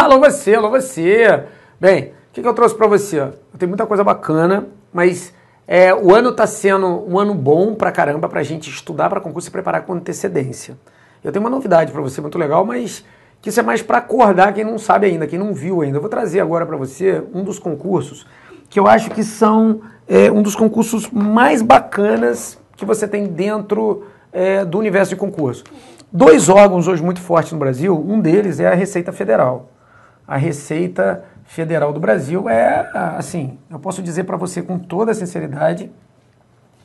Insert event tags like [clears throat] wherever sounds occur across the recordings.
Ah, alô você, alô você. Bem, o que, que eu trouxe para você? Tem muita coisa bacana, mas é, o ano está sendo um ano bom para caramba para a gente estudar para concurso e preparar com antecedência. Eu tenho uma novidade para você muito legal, mas que isso é mais para acordar quem não sabe ainda, quem não viu ainda. Eu vou trazer agora para você um dos concursos que eu acho que são é, um dos concursos mais bacanas que você tem dentro é, do universo de concurso. Dois órgãos hoje muito fortes no Brasil, um deles é a Receita Federal a Receita Federal do Brasil é, assim, eu posso dizer para você com toda sinceridade,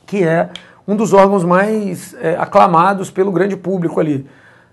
que é um dos órgãos mais é, aclamados pelo grande público ali.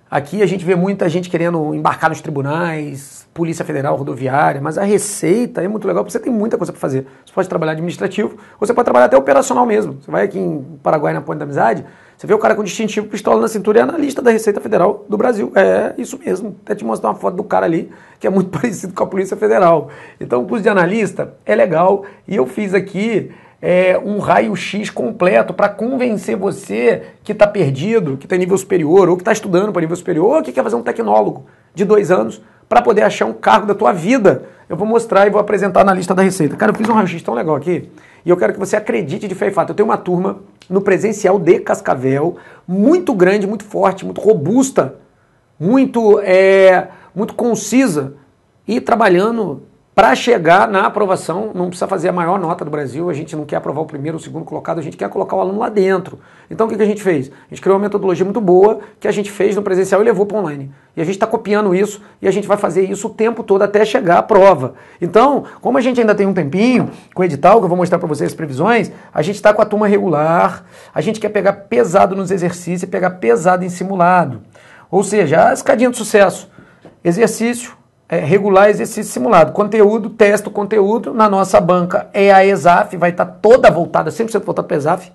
Aqui a gente vê muita gente querendo embarcar nos tribunais, Polícia Federal, rodoviária, mas a Receita é muito legal porque você tem muita coisa para fazer. Você pode trabalhar administrativo, ou você pode trabalhar até operacional mesmo. Você vai aqui em Paraguai, na Ponte da Amizade, você vê o cara com distintivo, pistola na cintura, é analista da Receita Federal do Brasil. É isso mesmo. Até te mostrar uma foto do cara ali, que é muito [laughs] parecido com a Polícia Federal. Então, o curso de analista é legal. E eu fiz aqui é, um raio-x completo para convencer você que está perdido, que tem tá nível superior, ou que está estudando para nível superior, ou que quer fazer um tecnólogo de dois anos para poder achar um cargo da tua vida. Eu vou mostrar e vou apresentar na lista da Receita. Cara, eu fiz um raio-x tão legal aqui. E eu quero que você acredite de fé e fato. Eu tenho uma turma no presencial de Cascavel, muito grande, muito forte, muito robusta, muito, é, muito concisa, e trabalhando para chegar na aprovação, não precisa fazer a maior nota do Brasil, a gente não quer aprovar o primeiro o segundo colocado, a gente quer colocar o aluno lá dentro. Então o que, que a gente fez? A gente criou uma metodologia muito boa que a gente fez no presencial e levou para online. E a gente está copiando isso e a gente vai fazer isso o tempo todo até chegar à prova. Então, como a gente ainda tem um tempinho com o edital, que eu vou mostrar para vocês as previsões, a gente está com a turma regular, a gente quer pegar pesado nos exercícios e pegar pesado em simulado. Ou seja, a escadinha de sucesso. Exercício, é, regular exercício simulado. Conteúdo, testa o conteúdo. Na nossa banca é a ESAF, vai estar tá toda voltada, 100% voltada para a ESAF.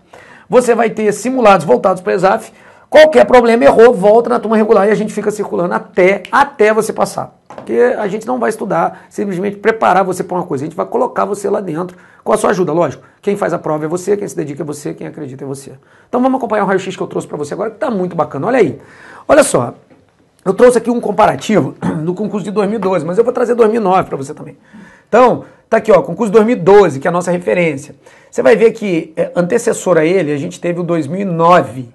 Você vai ter simulados voltados para a ESAF. Qualquer problema, errou, volta na turma regular e a gente fica circulando até, até você passar. Porque a gente não vai estudar, simplesmente preparar você para uma coisa. A gente vai colocar você lá dentro com a sua ajuda, lógico. Quem faz a prova é você, quem se dedica é você, quem acredita é você. Então vamos acompanhar o raio-x que eu trouxe para você agora, que está muito bacana. Olha aí. Olha só, eu trouxe aqui um comparativo [clears throat] do concurso de 2012, mas eu vou trazer 2009 para você também. Então, tá aqui, ó, concurso 2012, que é a nossa referência. Você vai ver que é, antecessor a ele, a gente teve o 2009.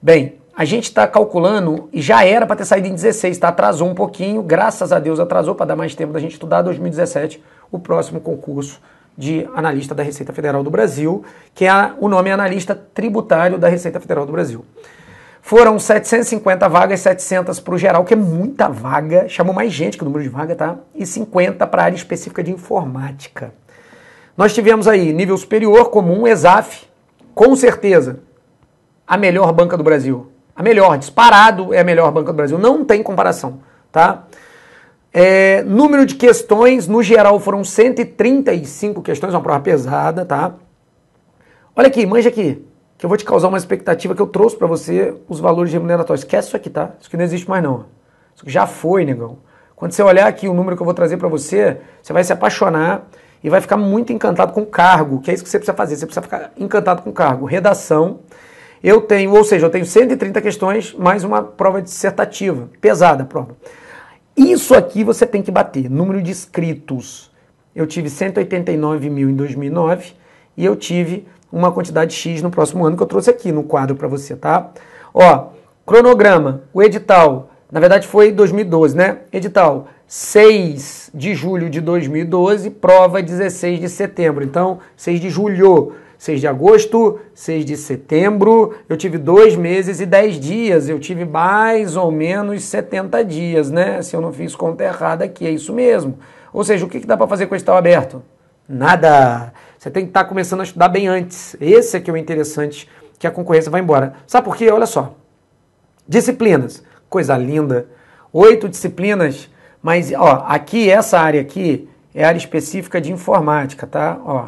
Bem, a gente está calculando, e já era para ter saído em 16, tá? Atrasou um pouquinho, graças a Deus atrasou para dar mais tempo da gente estudar 2017, o próximo concurso de analista da Receita Federal do Brasil, que é a, o nome é analista tributário da Receita Federal do Brasil. Foram 750 vagas, 700 para o geral, que é muita vaga, chamou mais gente que o número de vaga, tá? E 50 para a área específica de informática. Nós tivemos aí nível superior, comum, ESAF, com certeza a melhor banca do Brasil. A melhor, disparado é a melhor banca do Brasil. Não tem comparação, tá? É, número de questões, no geral foram 135 questões, uma prova pesada, tá? Olha aqui, manja aqui que eu vou te causar uma expectativa que eu trouxe para você os valores remuneratórios. Esquece isso aqui, tá? Isso aqui não existe mais não. Isso aqui já foi, negão. Quando você olhar aqui o número que eu vou trazer para você, você vai se apaixonar e vai ficar muito encantado com o cargo, que é isso que você precisa fazer. Você precisa ficar encantado com o cargo. Redação. Eu tenho, ou seja, eu tenho 130 questões mais uma prova dissertativa. Pesada a prova. Isso aqui você tem que bater. Número de inscritos. Eu tive 189 mil em 2009 e eu tive uma quantidade X no próximo ano que eu trouxe aqui no quadro para você, tá? Ó, cronograma, o edital, na verdade foi 2012, né? Edital 6 de julho de 2012, prova 16 de setembro. Então, 6 de julho, 6 de agosto, 6 de setembro, eu tive dois meses e 10 dias, eu tive mais ou menos 70 dias, né? Se eu não fiz conta errada aqui, é isso mesmo. Ou seja, o que, que dá para fazer com o edital aberto? Nada! Você tem que estar tá começando a estudar bem antes. Esse é que é o interessante, que a concorrência vai embora. Sabe por quê? Olha só. Disciplinas. Coisa linda. Oito disciplinas, mas ó, aqui, essa área aqui, é área específica de informática, tá? Ó,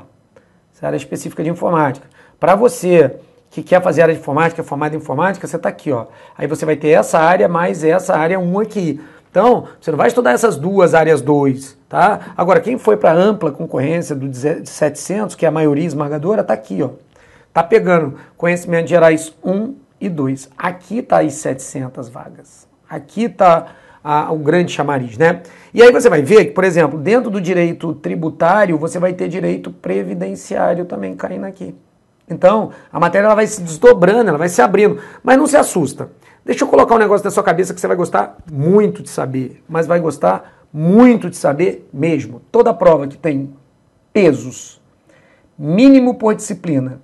essa área específica de informática. Para você que quer fazer área de informática, formado em informática, você está aqui, ó. Aí você vai ter essa área mais essa área 1 aqui. Então, você não vai estudar essas duas áreas 2, tá? Agora, quem foi para ampla concorrência do 700, que é a maioria esmagadora, tá aqui, ó. Tá pegando conhecimento gerais 1 um e 2. Aqui tá as 700 vagas. Aqui tá a, o grande chamariz, né? E aí você vai ver que, por exemplo, dentro do direito tributário, você vai ter direito previdenciário também caindo aqui. Então, a matéria ela vai se desdobrando, ela vai se abrindo, mas não se assusta. Deixa eu colocar um negócio na sua cabeça que você vai gostar muito de saber, mas vai gostar muito de saber mesmo. Toda prova que tem pesos, mínimo por disciplina,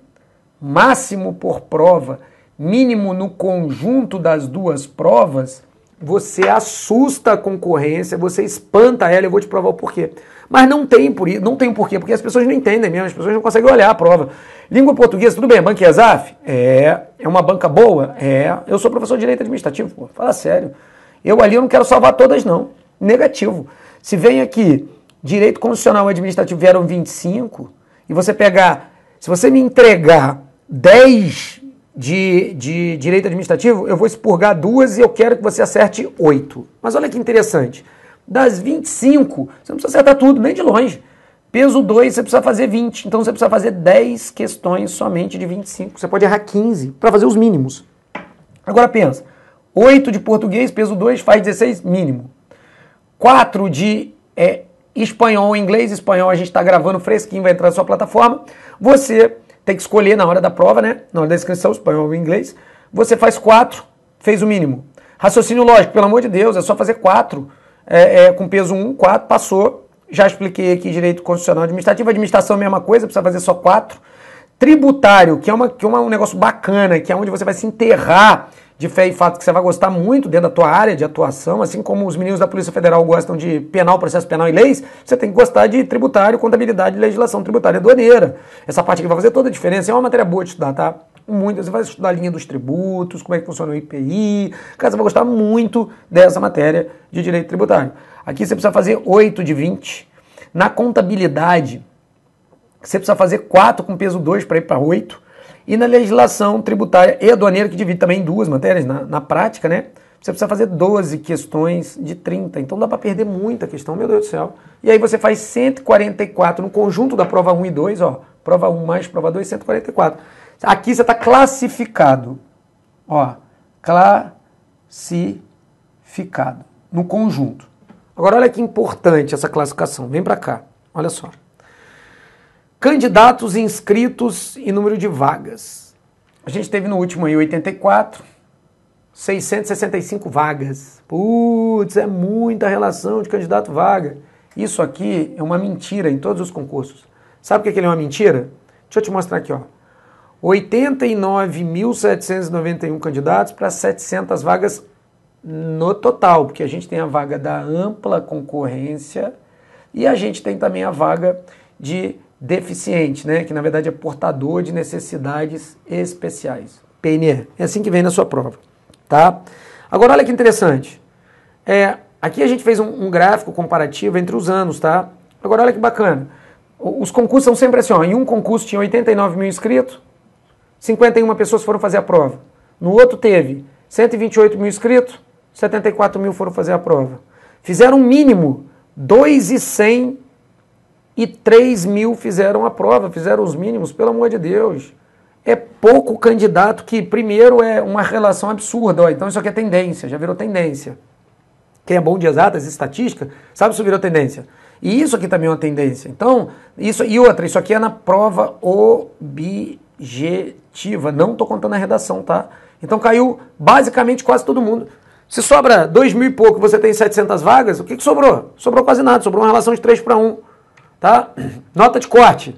máximo por prova, mínimo no conjunto das duas provas, você assusta a concorrência, você espanta ela, eu vou te provar o porquê. Mas não tem por não tem porquê, porque as pessoas não entendem mesmo, as pessoas não conseguem olhar a prova. Língua portuguesa, tudo bem, banca ESAF? É, é, é uma banca boa? É. Eu sou professor de direito administrativo, pô, fala sério. Eu ali eu não quero salvar todas não. Negativo. Se vem aqui direito constitucional e administrativo vieram 25 e você pegar, se você me entregar 10 de, de direito administrativo, eu vou expurgar duas e eu quero que você acerte oito. Mas olha que interessante. Das 25, você não precisa acertar tudo, nem de longe. Peso 2, você precisa fazer 20. Então você precisa fazer 10 questões somente de 25. Você pode errar 15 para fazer os mínimos. Agora pensa. 8 de português, peso 2, faz 16 mínimo. 4 de é, espanhol, inglês, espanhol, a gente está gravando fresquinho, vai entrar na sua plataforma. Você tem que escolher na hora da prova, né? Na hora da inscrição, espanhol ou inglês. Você faz quatro, fez o mínimo. Raciocínio lógico, pelo amor de Deus, é só fazer quatro. É, é, com peso 1, 4, passou. Já expliquei aqui direito constitucional administrativo. Administração, mesma coisa, precisa fazer só quatro. Tributário, que é, uma, que é um negócio bacana, que é onde você vai se enterrar de fé e fato que você vai gostar muito dentro da tua área de atuação, assim como os meninos da Polícia Federal gostam de penal, processo penal e leis, você tem que gostar de tributário, contabilidade, legislação tributária doaneira. Essa parte aqui vai fazer toda a diferença, é uma matéria boa de estudar, tá? Muito, você vai estudar a linha dos tributos, como é que funciona o IPI, cara, você vai gostar muito dessa matéria de direito tributário. Aqui você precisa fazer 8 de 20. Na contabilidade, você precisa fazer 4 com peso 2 para ir para 8 e na legislação tributária e aduaneira, que divide também em duas matérias, na, na prática, né? Você precisa fazer 12 questões de 30, então dá para perder muita questão, meu Deus do céu. E aí você faz 144 no conjunto da prova 1 e 2, ó, prova 1 mais prova 2, 144. Aqui você está classificado, ó, classificado, no conjunto. Agora olha que importante essa classificação, vem para cá, olha só. Candidatos inscritos e número de vagas. A gente teve no último aí 84, 665 vagas. Putz, é muita relação de candidato-vaga. Isso aqui é uma mentira em todos os concursos. Sabe o que é uma mentira? Deixa eu te mostrar aqui, ó. 89.791 candidatos para 700 vagas no total, porque a gente tem a vaga da ampla concorrência e a gente tem também a vaga de deficiente, né? que na verdade é portador de necessidades especiais. PNE. É assim que vem na sua prova. Tá? Agora, olha que interessante. É, aqui a gente fez um, um gráfico comparativo entre os anos. tá? Agora, olha que bacana. Os concursos são sempre assim. Ó, em um concurso tinha 89 mil inscritos, 51 pessoas foram fazer a prova. No outro teve 128 mil inscritos, 74 mil foram fazer a prova. Fizeram um mínimo 2,100 e 3 mil fizeram a prova, fizeram os mínimos, pelo amor de Deus. É pouco candidato que, primeiro, é uma relação absurda. Ó, então isso aqui é tendência, já virou tendência. Quem é bom de exatas, estatística, sabe isso virou tendência. E isso aqui também é uma tendência. Então, isso e outra, isso aqui é na prova objetiva. Não estou contando a redação, tá? Então caiu basicamente quase todo mundo. Se sobra 2 mil e pouco, você tem 700 vagas, o que, que sobrou? Sobrou quase nada, sobrou uma relação de 3 para 1. Tá? Nota de corte.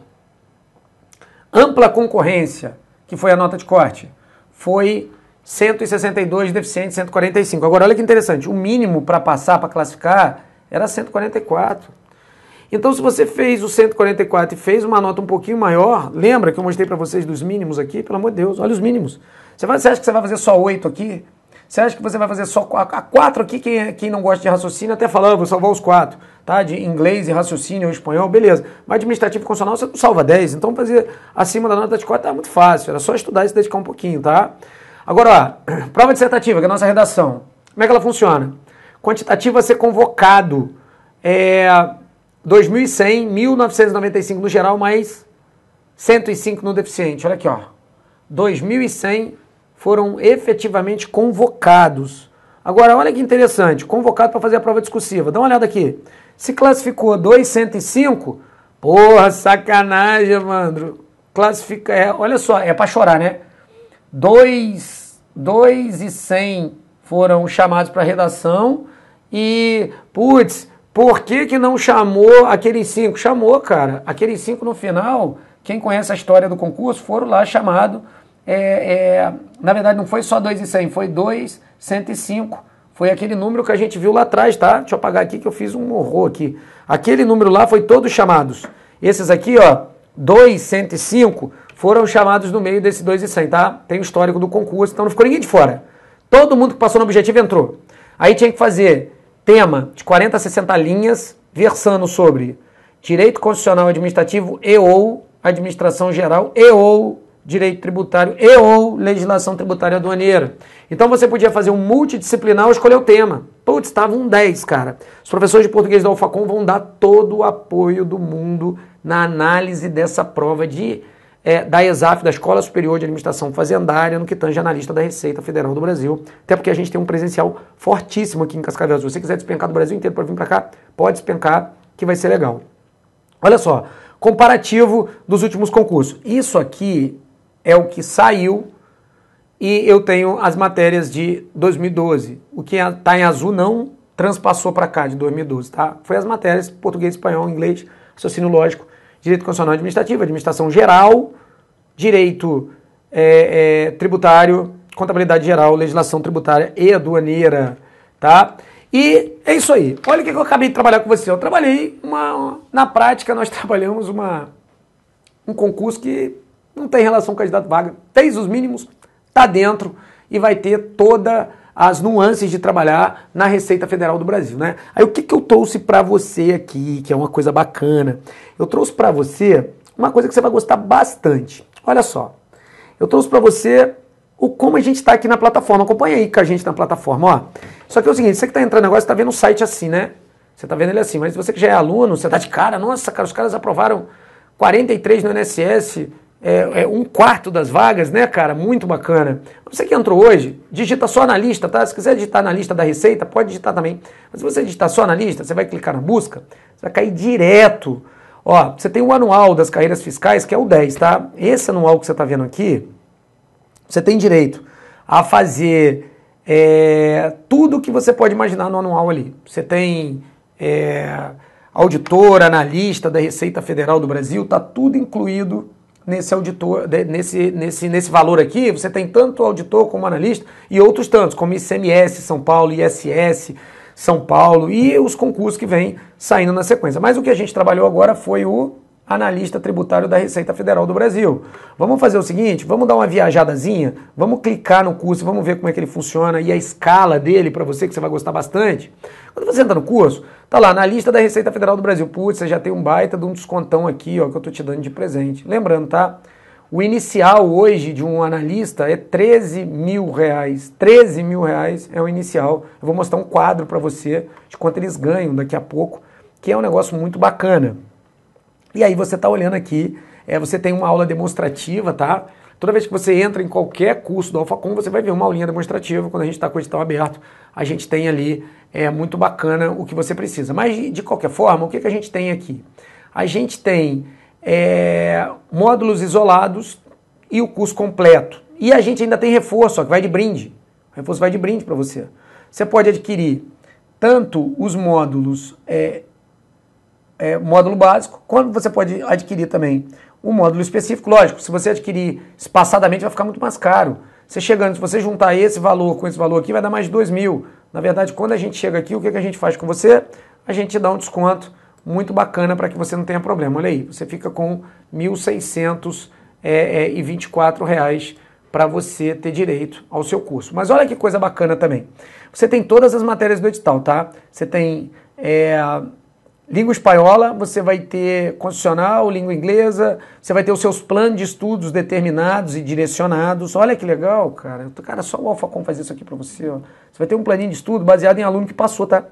Ampla concorrência, que foi a nota de corte, foi 162 deficiente 145. Agora olha que interessante, o mínimo para passar para classificar era 144. Então se você fez o 144 e fez uma nota um pouquinho maior, lembra que eu mostrei para vocês dos mínimos aqui, pelo amor de Deus, olha os mínimos. Você, vai, você acha que você vai fazer só 8 aqui? Você acha que você vai fazer só a quatro aqui? Quem, quem não gosta de raciocínio até falando, vou salvar os quatro, tá? De inglês e raciocínio ou espanhol, beleza. Mas administrativo e constitucional você não salva 10. Então fazer acima da nota de 4 é tá muito fácil. Era só estudar e se dedicar um pouquinho, tá? Agora, ó, [clears throat] prova dissertativa, que é a nossa redação. Como é que ela funciona? Quantitativa ser convocado. É 2100, 1995 no geral, mais 105 no deficiente. Olha aqui, ó. 2100 foram efetivamente convocados. Agora, olha que interessante, convocado para fazer a prova discursiva. Dá uma olhada aqui. Se classificou 205, porra, sacanagem, mano. Classifica, é, olha só, é para chorar, né? 2 2 e 100 foram chamados para redação e putz, por que que não chamou aqueles cinco? Chamou, cara. Aqueles cinco no final, quem conhece a história do concurso, foram lá chamados é, é, na verdade não foi só 2,100, foi 2,105. Foi aquele número que a gente viu lá atrás, tá? Deixa eu apagar aqui que eu fiz um horror aqui. Aquele número lá foi todos chamados. Esses aqui, ó, 2,105 foram chamados no meio desse 2,100, tá? Tem o histórico do concurso, então não ficou ninguém de fora. Todo mundo que passou no objetivo entrou. Aí tinha que fazer tema de 40 a 60 linhas, versando sobre direito constitucional administrativo e ou administração geral e ou direito tributário e ou legislação tributária aduaneira. Então você podia fazer um multidisciplinar ou escolher o tema. Putz, estavam um 10, cara. Os professores de português da UFACOM vão dar todo o apoio do mundo na análise dessa prova de é, da ESAF, da Escola Superior de Administração Fazendária, no que tange analista da Receita Federal do Brasil. Até porque a gente tem um presencial fortíssimo aqui em Cascavel. Se você quiser despencar do Brasil inteiro para vir para cá, pode despencar, que vai ser legal. Olha só, comparativo dos últimos concursos. Isso aqui é o que saiu e eu tenho as matérias de 2012. O que está é, em azul não transpassou para cá, de 2012, tá? Foi as matérias português, espanhol, inglês, raciocínio lógico, direito constitucional administrativo, administração geral, direito é, é, tributário, contabilidade geral, legislação tributária e aduaneira, tá? E é isso aí. Olha o que eu acabei de trabalhar com você. Eu trabalhei uma, uma na prática nós [laughs] trabalhamos uma um concurso que não tem relação com candidato vaga, fez os mínimos, está dentro e vai ter todas as nuances de trabalhar na Receita Federal do Brasil, né? Aí o que, que eu trouxe para você aqui, que é uma coisa bacana? Eu trouxe para você uma coisa que você vai gostar bastante. Olha só, eu trouxe para você o como a gente está aqui na plataforma. Acompanha aí com a gente na plataforma, ó. Só que é o seguinte, você que está entrando agora, você está vendo o site assim, né? Você está vendo ele assim, mas você que já é aluno, você está de cara, nossa, cara, os caras aprovaram 43 no NSS, é, é, um quarto das vagas, né, cara? Muito bacana. Você que entrou hoje, digita só na lista, tá? Se quiser digitar na lista da Receita, pode digitar também. Mas se você digitar só na lista, você vai clicar na busca, você vai cair direto. Ó, você tem o anual das carreiras fiscais, que é o 10, tá? Esse anual que você está vendo aqui, você tem direito a fazer é, tudo que você pode imaginar no anual ali. Você tem é, auditor, analista da Receita Federal do Brasil, tá tudo incluído nesse auditor, nesse, nesse, nesse valor aqui, você tem tanto auditor como analista e outros tantos, como ICMS São Paulo, ISS São Paulo e os concursos que vêm saindo na sequência. Mas o que a gente trabalhou agora foi o analista tributário da Receita Federal do Brasil. Vamos fazer o seguinte, vamos dar uma viajadazinha, vamos clicar no curso, vamos ver como é que ele funciona e a escala dele para você que você vai gostar bastante. Quando você entra no curso, tá lá Analista da Receita Federal do Brasil. Putz, você já tem um baita de um descontão aqui, ó, que eu tô te dando de presente. Lembrando, tá? O inicial hoje de um analista é 13 mil reais. 13 mil reais é o inicial. Eu vou mostrar um quadro para você de quanto eles ganham daqui a pouco, que é um negócio muito bacana. E aí você está olhando aqui, é, você tem uma aula demonstrativa, tá? Toda vez que você entra em qualquer curso do Alfacom, você vai ver uma aulinha demonstrativa. Quando a gente está com o edital aberto, a gente tem ali é muito bacana o que você precisa. Mas, de qualquer forma, o que, que a gente tem aqui? A gente tem é, módulos isolados e o curso completo. E a gente ainda tem reforço, ó, que vai de brinde. O reforço vai de brinde para você. Você pode adquirir tanto os módulos é, é, módulo básico, quando você pode adquirir também um módulo específico. Lógico, se você adquirir espaçadamente, vai ficar muito mais caro. Você chegando, se você juntar esse valor com esse valor aqui, vai dar mais 2 mil. Na verdade, quando a gente chega aqui, o que, que a gente faz com você? A gente dá um desconto muito bacana para que você não tenha problema. Olha aí, você fica com R$ 1.624 para você ter direito ao seu curso. Mas olha que coisa bacana também. Você tem todas as matérias do edital, tá? Você tem é, Língua espanhola, você vai ter constitucional, língua inglesa, você vai ter os seus planos de estudos determinados e direcionados. Olha que legal, cara. Cara, só o Alfacom faz isso aqui para você. Ó. Você vai ter um planinho de estudo baseado em aluno que passou, tá?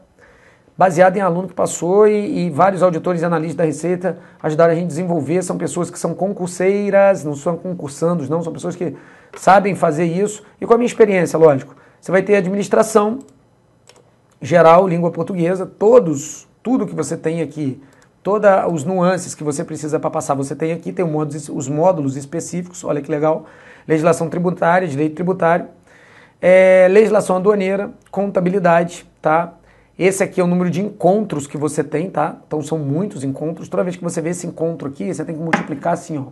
Baseado em aluno que passou e, e vários auditores e analistas da Receita ajudaram a gente a desenvolver. São pessoas que são concurseiras, não são concursandos, não. São pessoas que sabem fazer isso. E com a minha experiência, lógico. Você vai ter administração geral, língua portuguesa, todos tudo que você tem aqui, todas os nuances que você precisa para passar, você tem aqui, tem os módulos específicos, olha que legal, legislação tributária, direito tributário, é, legislação aduaneira, contabilidade, tá? Esse aqui é o número de encontros que você tem, tá? Então são muitos encontros. Toda vez que você vê esse encontro aqui, você tem que multiplicar assim, ó.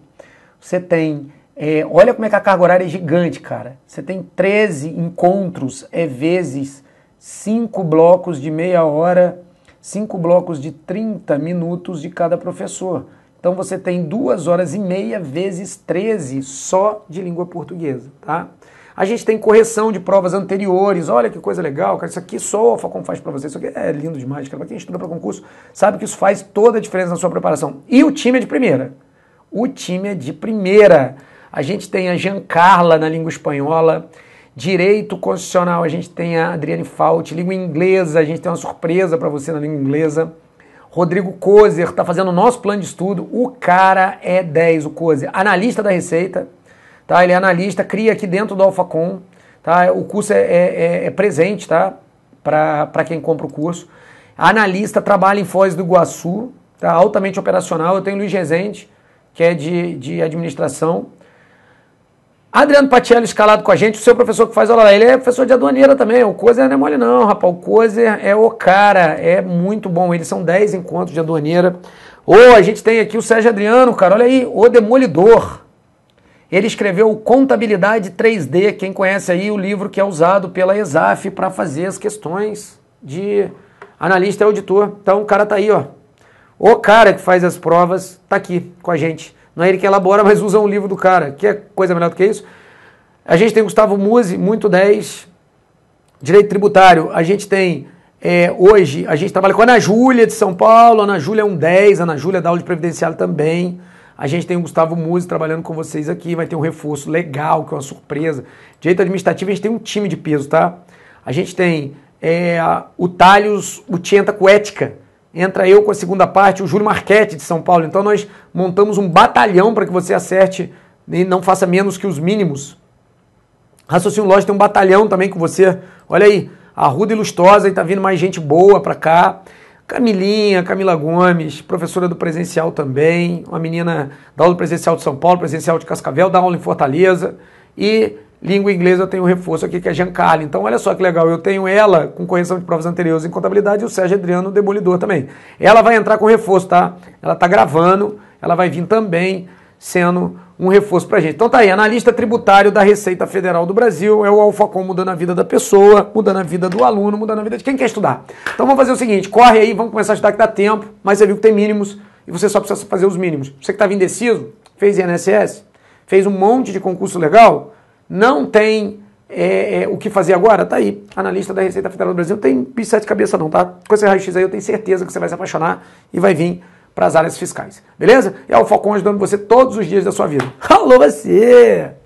Você tem. É, olha como é que a carga horária é gigante, cara. Você tem 13 encontros, é vezes 5 blocos de meia hora cinco blocos de 30 minutos de cada professor. Então você tem duas horas e meia vezes 13 só de língua portuguesa, tá? A gente tem correção de provas anteriores. Olha que coisa legal, cara. Isso aqui só o Facom faz para você. Isso aqui é lindo demais, cara. quem estuda para concurso, sabe que isso faz toda a diferença na sua preparação. E o time é de primeira. O time é de primeira. A gente tem a Giancarla na língua espanhola. Direito constitucional, a gente tem a Adriane Fault. Língua inglesa, a gente tem uma surpresa para você na língua inglesa. Rodrigo Kozer está fazendo o nosso plano de estudo. O cara é 10, o Kozer. Analista da Receita, tá? Ele é analista, cria aqui dentro do Alfacom, tá? O curso é, é, é, é presente, tá? Para quem compra o curso. Analista, trabalha em Foz do Iguaçu, tá? Altamente operacional. Eu tenho Luiz Rezende, que é de, de administração, Adriano Patiello escalado com a gente, o seu professor que faz aula lá, ele é professor de aduaneira também, o Cozer não é mole não, rapaz, o Cozer é o cara, é muito bom, eles são 10 encontros de aduaneira. Ou a gente tem aqui o Sérgio Adriano, cara, olha aí, o Demolidor. Ele escreveu Contabilidade 3D, quem conhece aí o livro que é usado pela ESAF para fazer as questões de analista e auditor. Então o cara tá aí, ó. O cara que faz as provas tá aqui com a gente. Não é ele que elabora, mas usa um livro do cara. Que é coisa melhor do que isso? A gente tem Gustavo Muse muito 10. Direito tributário, a gente tem é, hoje, a gente trabalha com a Ana Júlia de São Paulo, a Ana Júlia é um 10, a Ana Júlia dá aula de previdenciário também. A gente tem o Gustavo Muse trabalhando com vocês aqui, vai ter um reforço legal, que é uma surpresa. Direito administrativo, a gente tem um time de peso, tá? A gente tem é, o Thales o com ética, entra eu com a segunda parte, o Júlio Marquete de São Paulo. Então nós montamos um batalhão para que você acerte e não faça menos que os mínimos. Raciocínio Lógico tem um batalhão também com você. Olha aí, Arruda Ilustosa e tá vindo mais gente boa para cá. Camilinha, Camila Gomes, professora do presencial também, uma menina da aula presencial de São Paulo, presencial de Cascavel, da aula em Fortaleza. E Língua inglesa eu tenho um reforço aqui que é Giancarlo. Então, olha só que legal, eu tenho ela com correção de provas anteriores em contabilidade e o Sérgio Adriano, demolidor também. Ela vai entrar com reforço, tá? Ela tá gravando, ela vai vir também sendo um reforço pra gente. Então tá aí, analista tributário da Receita Federal do Brasil, é o Alfacom mudando a vida da pessoa, mudando a vida do aluno, mudando a vida de quem quer estudar. Então vamos fazer o seguinte, corre aí, vamos começar a estudar que dá tempo, mas você viu que tem mínimos e você só precisa fazer os mínimos. Você que tava tá indeciso, fez INSS, fez um monte de concurso legal, não tem é, é, o que fazer agora, tá aí. Analista da Receita Federal do Brasil, tem bicho sete cabeça não, tá? Com esse raio-x aí eu tenho certeza que você vai se apaixonar e vai vir para as áreas fiscais. Beleza? É o Falcão ajudando você todos os dias da sua vida. [laughs] Alô você!